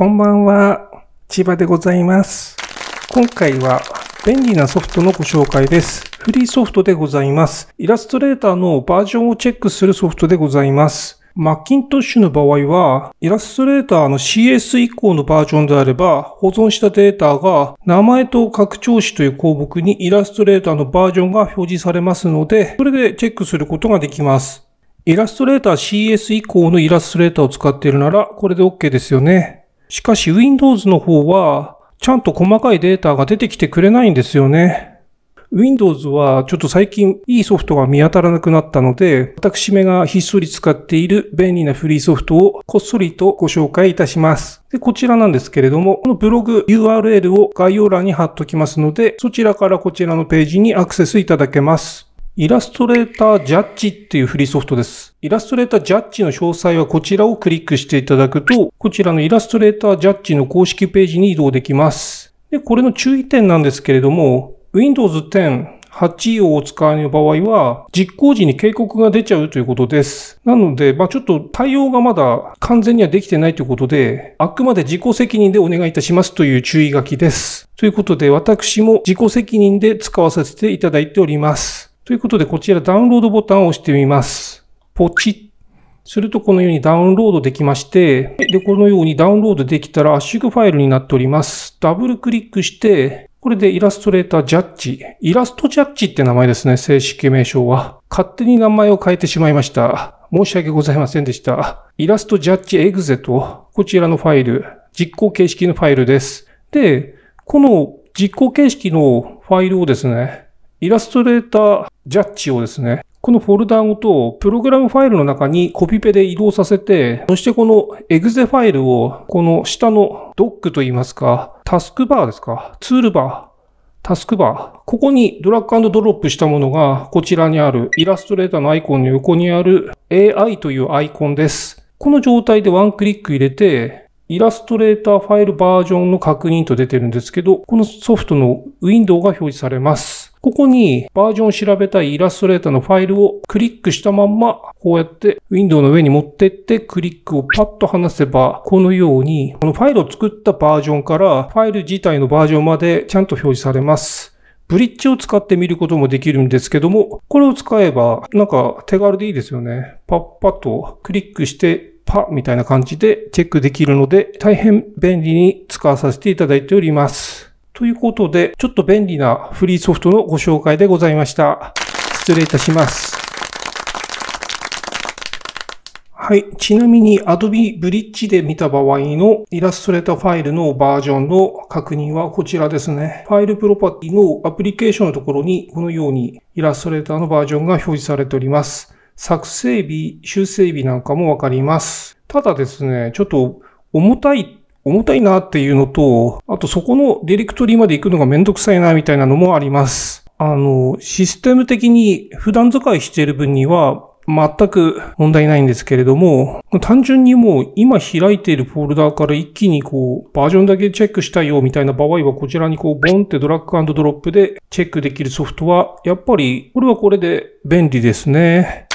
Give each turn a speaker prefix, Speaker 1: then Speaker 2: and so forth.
Speaker 1: こんばんは、千葉でございます。今回は便利なソフトのご紹介です。フリーソフトでございます。イラストレーターのバージョンをチェックするソフトでございます。マッキントッシュの場合は、イラストレーターの CS 以降のバージョンであれば、保存したデータが名前と拡張子という項目にイラストレーターのバージョンが表示されますので、それでチェックすることができます。イラストレーター CS 以降のイラストレーターを使っているなら、これで OK ですよね。しかし Windows の方は、ちゃんと細かいデータが出てきてくれないんですよね。Windows はちょっと最近いいソフトが見当たらなくなったので、私めがひっそり使っている便利なフリーソフトをこっそりとご紹介いたします。で、こちらなんですけれども、このブログ URL を概要欄に貼っときますので、そちらからこちらのページにアクセスいただけます。イラストレータージャッジっていうフリーソフトです。イラストレータージャッジの詳細はこちらをクリックしていただくと、こちらのイラストレータージャッジの公式ページに移動できます。で、これの注意点なんですけれども、Windows 10、8をお使いの場合は、実行時に警告が出ちゃうということです。なので、まあちょっと対応がまだ完全にはできてないということで、あくまで自己責任でお願いいたしますという注意書きです。ということで、私も自己責任で使わせていただいております。ということで、こちらダウンロードボタンを押してみます。ポチッ。するとこのようにダウンロードできまして、で、このようにダウンロードできたら圧縮ファイルになっております。ダブルクリックして、これでイラストレータージャッジ。イラストジャッジって名前ですね、正式名称は。勝手に名前を変えてしまいました。申し訳ございませんでした。イラストジャッジエグゼと、こちらのファイル、実行形式のファイルです。で、この実行形式のファイルをですね、イラストレータージャッジをですね、このフォルダごとプログラムファイルの中にコピペで移動させて、そしてこのエグゼファイルをこの下のドックといいますか、タスクバーですか、ツールバー、タスクバー。ここにドラッグドロップしたものがこちらにあるイラストレーターのアイコンの横にある AI というアイコンです。この状態でワンクリック入れて、イラストレーターファイルバージョンの確認と出てるんですけど、このソフトのウィンドウが表示されます。ここにバージョンを調べたいイラストレーターのファイルをクリックしたまんま、こうやって Windows の上に持ってってクリックをパッと離せば、このように、このファイルを作ったバージョンからファイル自体のバージョンまでちゃんと表示されます。ブリッジを使って見ることもできるんですけども、これを使えば、なんか手軽でいいですよね。パッパッとクリックして、パッみたいな感じでチェックできるので、大変便利に使わさせていただいております。ということで、ちょっと便利なフリーソフトのご紹介でございました。失礼いたします。はい。ちなみに Adobe Bridge で見た場合のイラストレーターファイルのバージョンの確認はこちらですね。ファイルプロパティのアプリケーションのところにこのようにイラストレーターのバージョンが表示されております。作成日、修正日なんかもわかります。ただですね、ちょっと重たい重たいなっていうのと、あとそこのディレクトリまで行くのがめんどくさいなみたいなのもあります。あの、システム的に普段使いしている分には、全く問題ないんですけれども、単純にもう今開いているフォルダーから一気にこうバージョンだけチェックしたいよみたいな場合はこちらにこうボンってドラッグドロップでチェックできるソフトはやっぱりこれはこれで便利ですね。